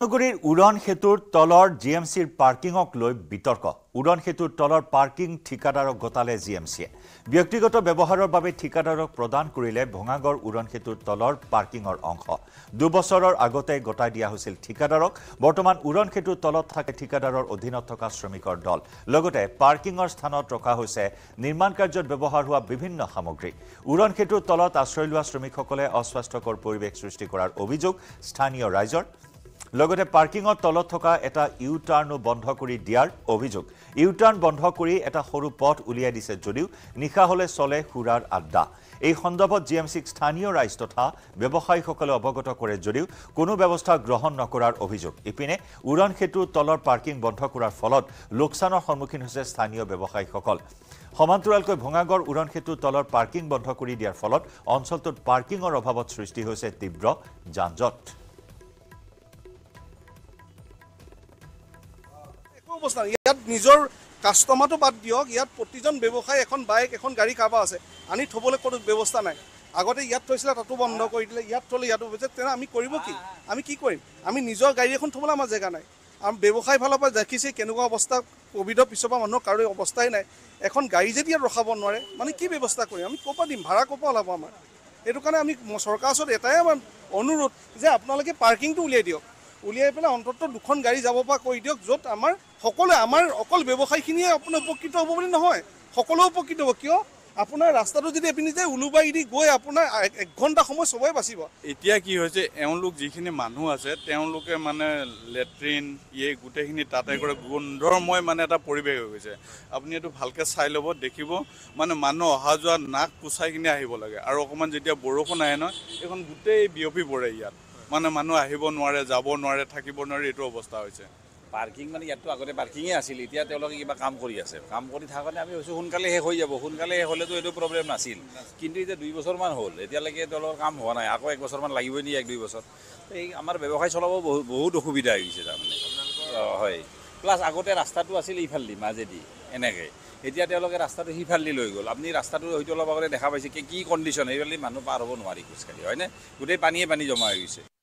মহানগরীর উড়ন সেতুর তলর জিএমসির পার্কিংক লৈ বিতর্ক উড়ন সেতুর তলর পার্কিং ঠিকাদারক গতালে জিএমসিয়ে ব্যক্তিগত ব্যবহারের বাবে ঠিকাদারক প্রদান করিলে ভঙাগড় উড়ন সেতুর তলর পার্কিংর অংশ দুবছর আগতে গতাই দিয়া হয়েছিল ঠিকাদারক বর্তমান উড়ন সেতুর তলত থাকে ঠিকাদারের অধীনত থাকা শ্রমিকর দল লগতে পার্কিংর স্থানত রখা হয়েছে নির্মাণ কার্যত ব্যবহার হওয়া বিভিন্ন সামগ্রী উড়ন সেতুর তলত আশ্রয় লওয়া শ্রমিকসকলে অস্বাস্থ্যকর পরিবেশ সৃষ্টি করার অভিযোগ স্থানীয় ৰাইজৰ লগতে পাৰ্কিঙৰ তলত থকা এটা ইউ টাৰ্ণো বন্ধ কৰি দিয়াৰ অভিযোগ ইউ টাৰ্ণ বন্ধ কৰি এটা সৰু পথ উলিয়াই দিছে যদিও নিশা হ'লে চলে সুৰাৰ আড্ডা এই সন্দৰ্ভত জি এম চিক স্থানীয় ৰাইজ তথা ব্যৱসায়ীসকলে অৱগত কৰে যদিও কোনো ব্যৱস্থা গ্ৰহণ নকৰাৰ অভিযোগ ইপিনে উড়ন সেতুৰ তলৰ পাৰ্কিং বন্ধ কৰাৰ ফলত লোকচানৰ সন্মুখীন হৈছে স্থানীয় ব্যৱসায়ীসকল সমান্তৰালকৈ ভঙাগড় উড়ন সেতুৰ তলৰ পাৰ্কিং বন্ধ কৰি দিয়াৰ ফলত অঞ্চলটোত পাৰ্কিঙৰ অভাৱত সৃষ্টি হৈছে তীব্ৰ যানজট অৱস্থা ইয়াত নিজৰ কাষ্টমাৰটো বাদ দিয়ক ইয়াত প্ৰতিজন ব্যৱসায় এখন বাইক এখন গাড়ী কাৰোবাৰ আছে আনি থ'বলৈ কোনো ব্যৱস্থা নাই আগতে ইয়াত থৈছিলে তাতো বন্ধ কৰি দিলে ইয়াত থ'লে ইয়াতো বুজিছে তেনে আমি কৰিব কি আমি কি কৰিম আমি নিজৰ গাড়ী এখন থ'বলৈ আমাৰ জেগা নাই আমাৰ ব্যৱসায় ফালৰ পৰা দেখিছেই কেনেকুৱা অৱস্থা ক'ভিডৰ পিছৰ পৰা মানুহৰ কাৰো অৱস্থাই নাই এখন গাড়ী যদি ইয়াত ৰখাব নোৱাৰে মানে কি ব্যৱস্থা কৰিম আমি ক'ৰ পৰা দিম ভাড়া ক'ৰ পৰা ওলাব আমাৰ সেইটো কাৰণে আমি চৰকাৰৰ ওচৰত এটাই আমাৰ অনুৰোধ যে আপোনালোকে পাৰ্কিংটো উলিয়াই দিয়ক উলিয়াই পেলাই অন্তত দুখন গাড়ী যাব পৰা কৈ দিয়ক য'ত আমাৰ সকলোৱে আমাৰ অকল ব্যৱসায়খিনিয়ে আপোনাৰ উপকৃত হ'ব বুলি নহয় সকলোৱে উপকৃত হ'ব কিয় আপোনাৰ ৰাস্তাটো যদি এপিনি যায় ওলোবাই দি গৈ আপোনাৰ এক ঘণ্টা সময় চবেই বাচিব এতিয়া কি হৈছে এওঁলোক যিখিনি মানুহ আছে তেওঁলোকে মানে লেট্ৰিন ইয়ে গোটেইখিনি তাতে কৰে গোন্ধময় মানে এটা পৰিৱেশ হৈ গৈছে আপুনি এইটো ভালকৈ চাই ল'ব দেখিব মানে মানুহ অহা যোৱা নাক পোচাই কিনে আহিব লাগে আৰু অকণমান যেতিয়া বৰষুণ আহে নহয় এইখন গোটেই বিয়পি পৰে ইয়াত মানে মানুহ আহিব নোৱাৰে যাব নোৱাৰে থাকিব নোৱাৰে এইটো অৱস্থা হৈছে পাৰ্কিং মানে ইয়াততো আগতে পাৰ্কিঙে আছিল এতিয়া তেওঁলোকে কিবা কাম কৰি আছে কাম কৰি থাকোঁতে আমি ভাবিছোঁ সোনকালে শেষ হৈ যাব সোনকালে শেষ হ'লেতো এইটো প্ৰব্লেম নাছিল কিন্তু এতিয়া দুই বছৰমান হ'ল এতিয়ালৈকে তেওঁলোকৰ কাম হোৱা নাই আকৌ এক বছৰমান লাগিবই নেকি এক দুই বছৰ এই আমাৰ ব্যৱসায় চলাব বহু বহুত অসুবিধা হৈছে তাৰমানে হয় প্লাছ আগতে ৰাস্তাটো আছিল ইফালদি মাজেদি এনেকৈ এতিয়া তেওঁলোকে ৰাস্তাটো সিফালদি লৈ গ'ল আপুনি ৰাস্তাটো হয়তো অলপ আগতে দেখা পাইছে কি কণ্ডিশ্যন সেইফালে মানুহ পাৰ হ'ব নোৱাৰি খোজকাঢ়ি হয়নে গোটেই পানীয়ে পানী জমা হৈ গৈছে